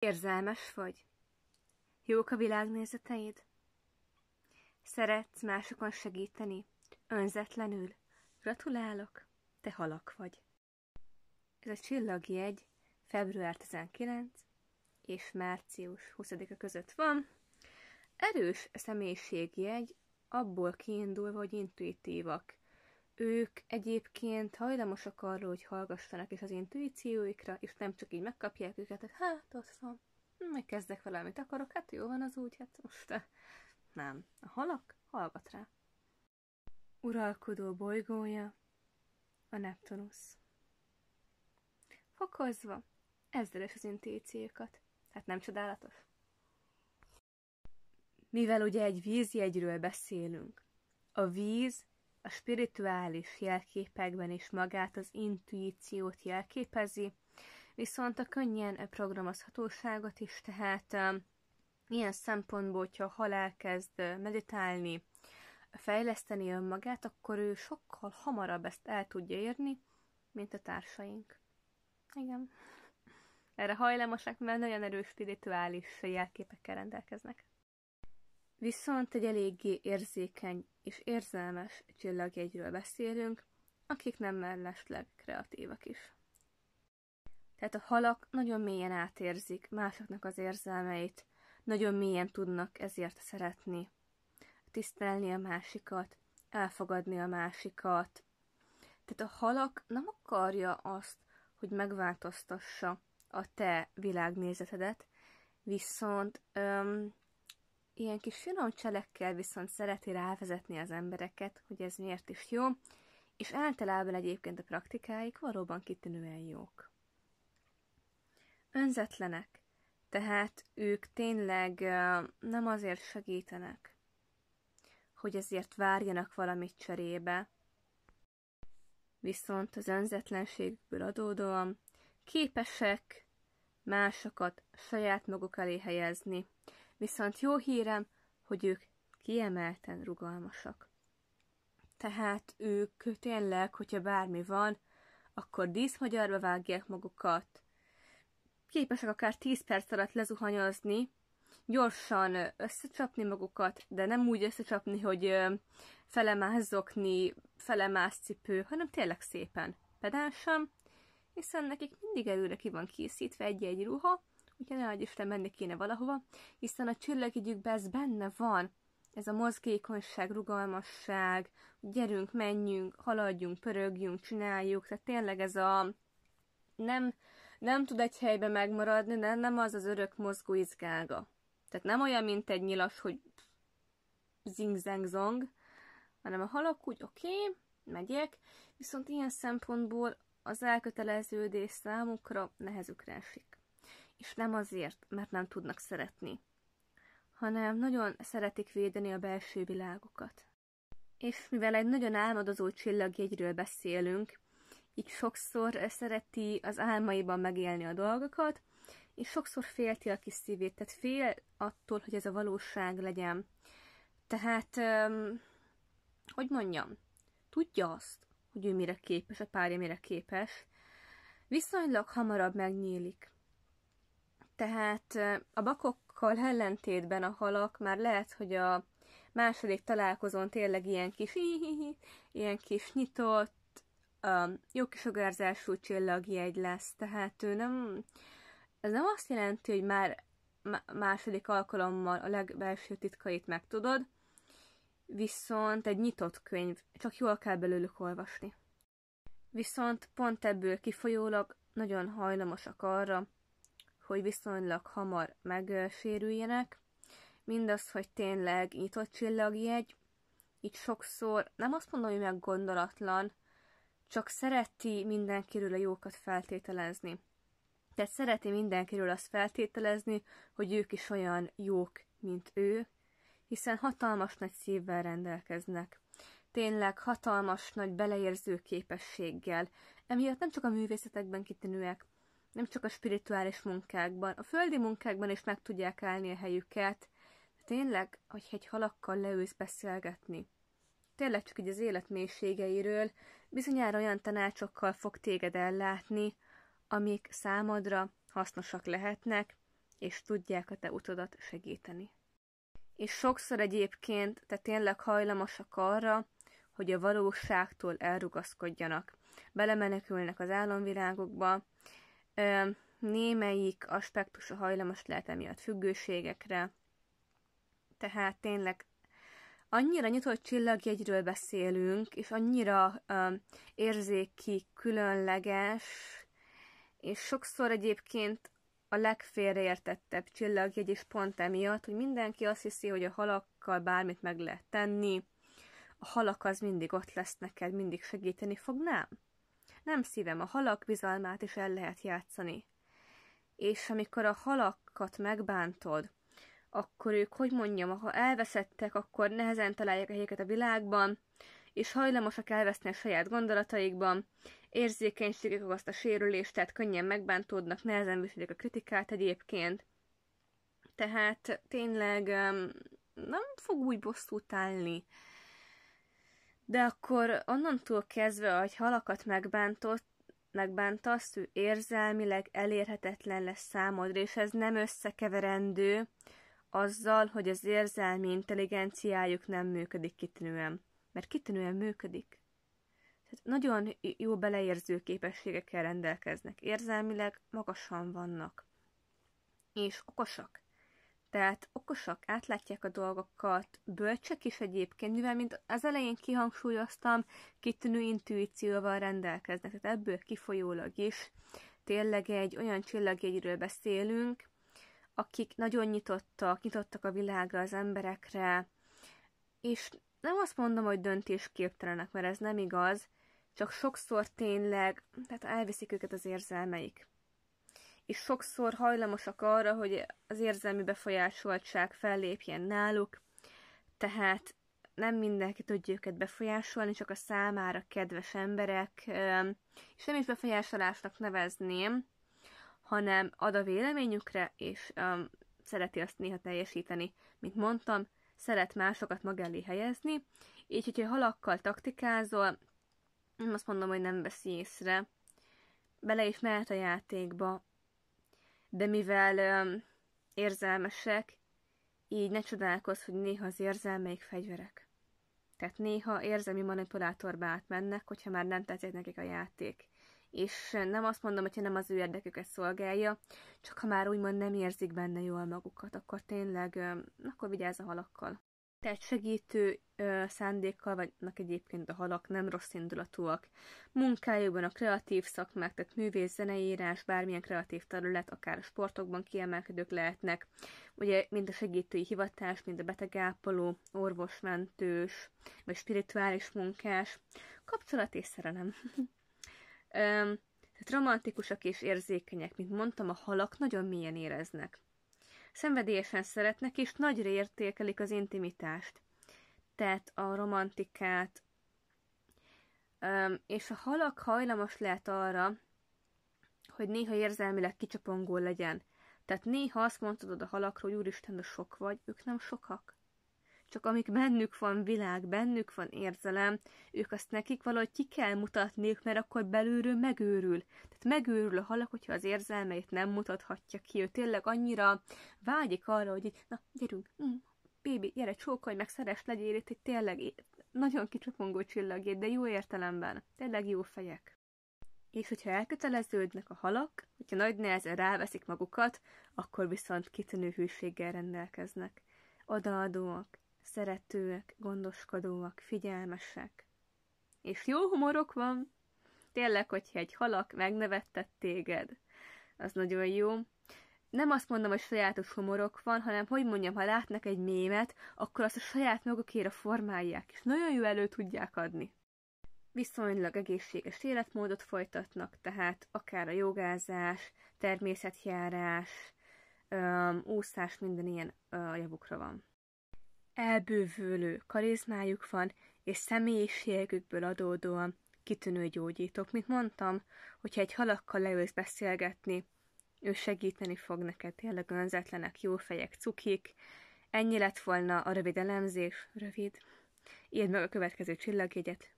Érzelmes vagy? Jók a világnézeteid? Szeretsz másokon segíteni? Önzetlenül? Gratulálok, te halak vagy. Ez a csillagjegy február 19 és március 20-a között van. Erős személyiségjegy, abból kiindulva, hogy intuitívak, ők egyébként hajlamosak arra, hogy hallgassanak is az intuícióikra, és nem csak így megkapják őket, hogy hát ott van, meg kezdek vele, amit akarok, hát jó van az úgy, hát most eh, nem. A halak hallgat rá. Uralkodó bolygója a Neptunusz. Fokozva, is az intuíciókat. Hát nem csodálatos? Mivel ugye egy vízjegyről beszélünk, a víz a spirituális jelképekben is magát az intuíciót jelképezi, viszont a könnyen programozhatóságot is, tehát um, ilyen szempontból, hogyha a halál kezd uh, meditálni, fejleszteni önmagát, akkor ő sokkal hamarabb ezt el tudja érni, mint a társaink. Igen. Erre hajlamosak, mert nagyon erős spirituális jelképekkel rendelkeznek. Viszont egy eléggé érzékeny és érzelmes csillagjegyről beszélünk, akik nem mellesleg kreatívak is. Tehát a halak nagyon mélyen átérzik másoknak az érzelmeit, nagyon mélyen tudnak ezért szeretni, tisztelni a másikat, elfogadni a másikat. Tehát a halak nem akarja azt, hogy megváltoztassa a te világnézetedet, viszont öm, ilyen kis finom cselekkel viszont szereti rávezetni az embereket, hogy ez miért is jó, és általában egyébként a praktikáik valóban kitűnően jók. Önzetlenek, tehát ők tényleg nem azért segítenek, hogy ezért várjanak valamit cserébe, viszont az önzetlenségből adódóan képesek másokat saját maguk elé helyezni, viszont jó hírem, hogy ők kiemelten rugalmasak. Tehát ők tényleg, hogyha bármi van, akkor díszmagyarba vágják magukat. Képesek akár 10 perc alatt lezuhanyozni, gyorsan összecsapni magukat, de nem úgy összecsapni, hogy felemázzokni, felemász cipő, hanem tényleg szépen pedánsan, hiszen nekik mindig előre ki van készítve egy-egy ruha, ugye ne adj Isten menni kéne valahova, hiszen a csillagügyükben ez benne van, ez a mozgékonyság, rugalmasság, gyerünk, menjünk, haladjunk, pörögjünk, csináljuk, tehát tényleg ez a nem, nem tud egy helybe megmaradni, de nem az az örök mozgó izgága. Tehát nem olyan, mint egy nyilas, hogy zing-zeng-zong, hanem a halak úgy oké, okay, megyek, viszont ilyen szempontból az elköteleződés számukra nehezükre esik és nem azért, mert nem tudnak szeretni, hanem nagyon szeretik védeni a belső világokat. És mivel egy nagyon álmodozó csillagjegyről beszélünk, így sokszor szereti az álmaiban megélni a dolgokat, és sokszor félti a kis szívét, tehát fél attól, hogy ez a valóság legyen. Tehát, öm, hogy mondjam, tudja azt, hogy ő mire képes, a párja mire képes, viszonylag hamarabb megnyílik. Tehát a bakokkal ellentétben a halak már lehet, hogy a második találkozón tényleg ilyen kis ilyen kis nyitott, jó kisugárzású csillagjegy lesz. Tehát ő nem... Ez nem azt jelenti, hogy már második alkalommal a legbelső titkait megtudod, viszont egy nyitott könyv, csak jól kell belőlük olvasni. Viszont pont ebből kifolyólag nagyon hajlamosak arra, hogy viszonylag hamar megsérüljenek, mindaz, hogy tényleg nyitott csillagjegy, így sokszor nem azt mondom, hogy meggondolatlan, csak szereti mindenkiről a jókat feltételezni. Tehát szereti mindenkiről azt feltételezni, hogy ők is olyan jók, mint ő, hiszen hatalmas nagy szívvel rendelkeznek. Tényleg hatalmas nagy beleérző képességgel. Emiatt nem csak a művészetekben kitűnőek, nem csak a spirituális munkákban, a földi munkákban is meg tudják állni a helyüket. Tényleg, hogy egy halakkal leülsz beszélgetni. Tényleg csak így az élet mélységeiről bizonyára olyan tanácsokkal fog téged ellátni, amik számodra hasznosak lehetnek, és tudják a te utadat segíteni. És sokszor egyébként te tényleg hajlamosak arra, hogy a valóságtól elrugaszkodjanak. Belemenekülnek az álomvilágokba, némelyik aspektusa hajlamos lehet emiatt függőségekre. Tehát tényleg annyira nyitott csillagjegyről beszélünk, és annyira ö, érzéki, különleges, és sokszor egyébként a legfélreértettebb csillagjegy is pont emiatt, hogy mindenki azt hiszi, hogy a halakkal bármit meg lehet tenni, a halak az mindig ott lesz neked, mindig segíteni fog, nem? nem szívem, a halak bizalmát is el lehet játszani. És amikor a halakat megbántod, akkor ők, hogy mondjam, ha elveszettek, akkor nehezen találják a helyeket a világban, és hajlamosak elveszni a saját gondolataikban, érzékenységük azt a sérülést, tehát könnyen megbántódnak, nehezen viselik a kritikát egyébként. Tehát tényleg nem fog úgy bosszút állni de akkor onnantól kezdve, hogy halakat megbántott, megbántasz, ő érzelmileg elérhetetlen lesz számodra, és ez nem összekeverendő azzal, hogy az érzelmi intelligenciájuk nem működik kitűnően. Mert kitűnően működik. Tehát nagyon jó beleérző képességekkel rendelkeznek. Érzelmileg magasan vannak. És okosak tehát okosak, átlátják a dolgokat, bölcsek is egyébként, mivel mint az elején kihangsúlyoztam, kitűnő intuícióval rendelkeznek, tehát ebből kifolyólag is tényleg egy olyan csillagjegyről beszélünk, akik nagyon nyitottak, nyitottak a világra, az emberekre, és nem azt mondom, hogy döntésképtelenek, mert ez nem igaz, csak sokszor tényleg, tehát elviszik őket az érzelmeik és sokszor hajlamosak arra, hogy az érzelmi befolyásoltság fellépjen náluk, tehát nem mindenki tudja őket befolyásolni, csak a számára kedves emberek, és nem is befolyásolásnak nevezném, hanem ad a véleményükre, és um, szereti azt néha teljesíteni. Mint mondtam, szeret másokat mag elé helyezni, így, hogyha halakkal taktikázol, nem azt mondom, hogy nem veszi észre, bele is mehet a játékba, de mivel um, érzelmesek, így ne csodálkozz, hogy néha az érzelmeik fegyverek. Tehát néha érzelmi manipulátorba átmennek, hogyha már nem tetszik nekik a játék. És nem azt mondom, hogyha nem az ő érdeküket szolgálja, csak ha már úgymond nem érzik benne jól magukat, akkor tényleg, um, akkor vigyázz a halakkal. Tehát segítő ö, szándékkal vannak egyébként a halak, nem rossz indulatúak. Munkájukban a kreatív szakmák, tehát művész, zeneírás, bármilyen kreatív terület, akár a sportokban kiemelkedők lehetnek. Ugye mind a segítői hivatás, mind a betegápoló, orvosmentős, vagy spirituális munkás, kapcsolat és szerelem. tehát romantikusak és érzékenyek, mint mondtam, a halak nagyon mélyen éreznek. Szenvedélyesen szeretnek, és nagyra értékelik az intimitást. Tehát a romantikát, és a halak hajlamos lehet arra, hogy néha érzelmileg kicsapongó legyen. Tehát néha azt mondtad a halakról, hogy úristen, de sok vagy, ők nem sokak csak amik bennük van világ, bennük van érzelem, ők azt nekik valahogy ki kell mutatniuk, mert akkor belülről megőrül. Tehát megőrül a halak, hogyha az érzelmeit nem mutathatja ki. Ő tényleg annyira vágyik arra, hogy így, na, gyerünk, mm, bébi, gyere, csókolj meg, szeres, legyél itt, egy tényleg nagyon kicsapongó csillagét, de jó értelemben, tényleg jó fejek. És hogyha elköteleződnek a halak, hogyha nagy nehezen ráveszik magukat, akkor viszont kitűnő hűséggel rendelkeznek. Odaadóak, szeretőek, gondoskodóak, figyelmesek. És jó humorok van. Tényleg, hogyha egy halak megnevettett téged, az nagyon jó. Nem azt mondom, hogy sajátos humorok van, hanem, hogy mondjam, ha látnak egy mémet, akkor azt a saját magukére formálják, és nagyon jó elő tudják adni viszonylag egészséges életmódot folytatnak, tehát akár a jogázás, természetjárás, öm, úszás, minden ilyen ö, javukra van elbővülő karizmájuk van, és személyiségükből adódóan kitűnő gyógyítók. Mint mondtam, hogyha egy halakkal leülsz beszélgetni, ő segíteni fog neked, tényleg önzetlenek, jó fejek, cukik. Ennyi lett volna a rövid elemzés, rövid. Írd meg a következő csillagjegyet,